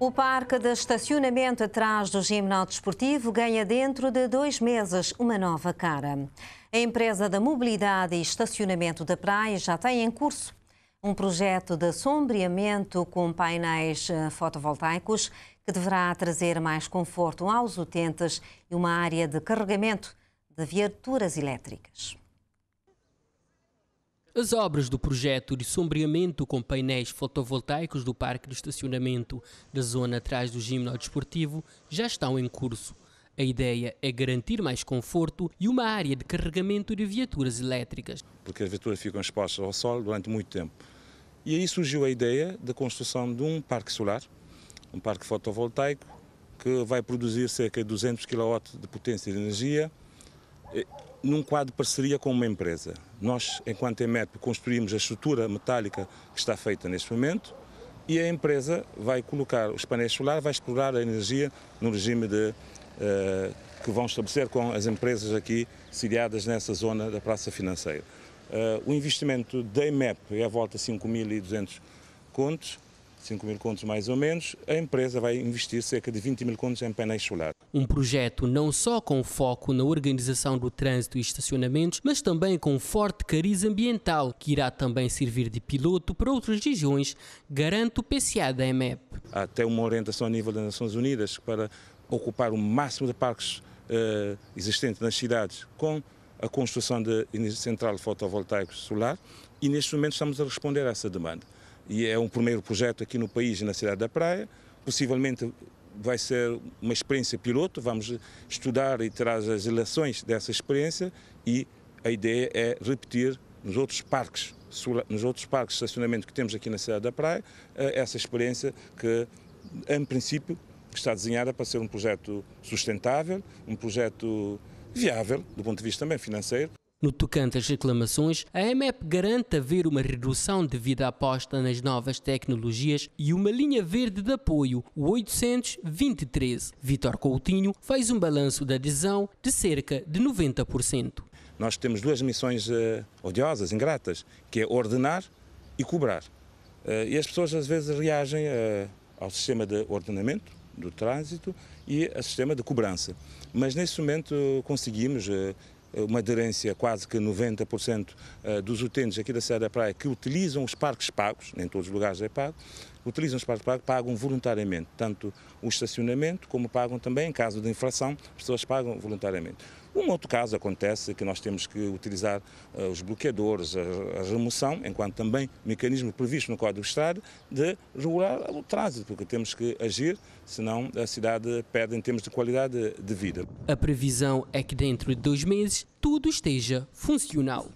O parque de estacionamento atrás do ginásio desportivo ganha dentro de dois meses uma nova cara. A empresa da mobilidade e estacionamento da praia já tem em curso um projeto de sombreamento com painéis eh, fotovoltaicos que deverá trazer mais conforto aos utentes e uma área de carregamento de viaturas elétricas. As obras do projeto de sombreamento com painéis fotovoltaicos do parque de estacionamento da zona atrás do gimnó desportivo já estão em curso. A ideia é garantir mais conforto e uma área de carregamento de viaturas elétricas. Porque as viaturas ficam expostas ao sol durante muito tempo. E aí surgiu a ideia da construção de um parque solar, um parque fotovoltaico, que vai produzir cerca de 200 kW de potência de energia eh, num quadro de parceria com uma empresa. Nós, enquanto EMEP, construímos a estrutura metálica que está feita neste momento e a empresa vai colocar os painéis solares, vai explorar a energia no regime de, uh, que vão estabelecer com as empresas aqui sediadas nessa zona da praça financeira. Uh, o investimento da EMEP é à volta de 5.200 contos, 5 mil contos mais ou menos, a empresa vai investir cerca de 20 mil contos em painéis solares. Um projeto não só com foco na organização do trânsito e estacionamentos, mas também com forte cariz ambiental, que irá também servir de piloto para outras regiões, garante o PCA da EMEP. Há até uma orientação a nível das Nações Unidas para ocupar o máximo de parques eh, existentes nas cidades com a construção de central fotovoltaico solar e neste momento estamos a responder a essa demanda e é um primeiro projeto aqui no país, na cidade da Praia. Possivelmente vai ser uma experiência piloto, vamos estudar e tirar as eleições dessa experiência e a ideia é repetir nos outros parques, nos outros parques de estacionamento que temos aqui na cidade da Praia, eh, essa experiência que, em princípio, está desenhada para ser um projeto sustentável, um projeto viável do ponto de vista também financeiro, no tocante às reclamações, a EMEP garante haver uma redução devido à aposta nas novas tecnologias e uma linha verde de apoio, o 823. Vitor Coutinho faz um balanço da adesão de cerca de 90%. Nós temos duas missões eh, odiosas, ingratas, que é ordenar e cobrar. Uh, e as pessoas às vezes reagem uh, ao sistema de ordenamento, do trânsito e ao sistema de cobrança. Mas nesse momento conseguimos uma aderência quase que 90% eh, dos utentes aqui da Serra da Praia que utilizam os parques pagos, nem todos os lugares é pago, utilizam o espaço de pagam voluntariamente, tanto o estacionamento como pagam também, em caso de infração, as pessoas pagam voluntariamente. Um outro caso acontece que nós temos que utilizar uh, os bloqueadores, a, a, remoção, enquanto também mecanismo previsto no Código de Estado de regular o trânsito, porque temos que agir, senão a cidade perde em termos de qualidade de vida. A previsão é que dentro de dois meses tudo esteja funcional.